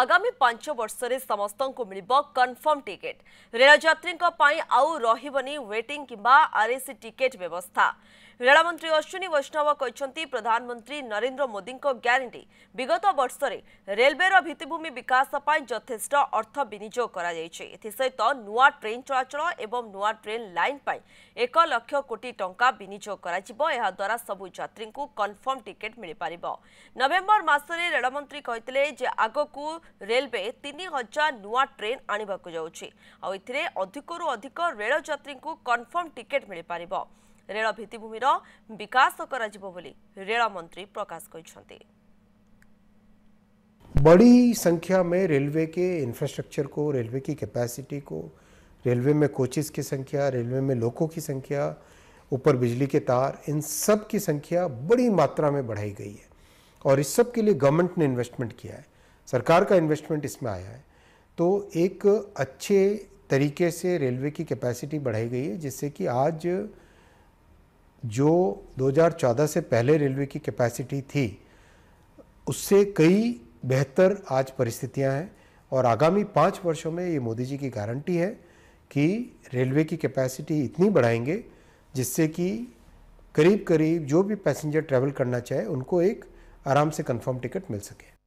आगामी पांच वर्ष से समस्त को मिल कनफर्म टिकेट जत्री आउ रही वेटिंग किंवा आरएसी टिकेट व्यवस्था ରେଳମନ୍ତ୍ରୀ ଅଶ୍ୱିନୀ ବୈଷ୍ଣବ କହିଛନ୍ତି ପ୍ରଧାନମନ୍ତ୍ରୀ ନରେନ୍ଦ୍ର ମୋଦିଙ୍କ ଗ୍ୟାରେଣ୍ଟି ବିଗତ ବର୍ଷରେ ରେଲୱେର ଭିତ୍ତିଭୂମି ବିକାଶ ପାଇଁ ଯଥେଷ୍ଟ ଅର୍ଥ ବିନିଯୋଗ କରାଯାଇଛି ଏଥିସହିତ ନୂଆ ଟ୍ରେନ୍ ଚଳାଚଳ ଏବଂ ନୂଆ ଟ୍ରେନ୍ ଲାଇନ୍ ପାଇଁ ଏକ ଲକ୍ଷ କୋଟି ଟଙ୍କା ବିନିଯୋଗ କରାଯିବ ଏହାଦ୍ୱାରା ସବୁ ଯାତ୍ରୀଙ୍କୁ କନଫର୍ମ ଟିକେଟ୍ ମିଳିପାରିବ ନଭେମ୍ବର ମାସରେ ରେଳମନ୍ତ୍ରୀ କହିଥିଲେ ଯେ ଆଗକୁ ରେଲୱେ ତିନି ହଜାର ନୂଆ ଟ୍ରେନ୍ ଆଣିବାକୁ ଯାଉଛି ଆଉ ଏଥିରେ ଅଧିକରୁ ଅଧିକ ରେଳ ଯାତ୍ରୀଙ୍କୁ କନଫର୍ମ ଟିକେଟ୍ ମିଳିପାରିବ रेल भित्तिमि विकास करी प्रकाश कर बड़ी संख्या में रेलवे के इंफ्रास्ट्रक्चर को रेलवे की कैपेसिटी को रेलवे में कोचेस की संख्या रेलवे में लोगों की संख्या ऊपर बिजली के तार इन सब की संख्या बड़ी मात्रा में बढ़ाई गई है और इस सब के लिए गवर्नमेंट ने इन्वेस्टमेंट किया है सरकार का इन्वेस्टमेंट इसमें आया है तो एक अच्छे तरीके से रेलवे की कैपेसिटी बढ़ाई गई है जिससे कि आज जो 2014 से पहले रेलवे की कैपेसिटी थी उससे कई बेहतर आज परिस्थितियां हैं और आगामी पाँच वर्षों में ये मोदी जी की गारंटी है कि रेलवे की कैपेसिटी इतनी बढ़ाएंगे जिससे कि करीब करीब जो भी पैसेंजर ट्रैवल करना चाहे उनको एक आराम से कंफर्म टिकट मिल सके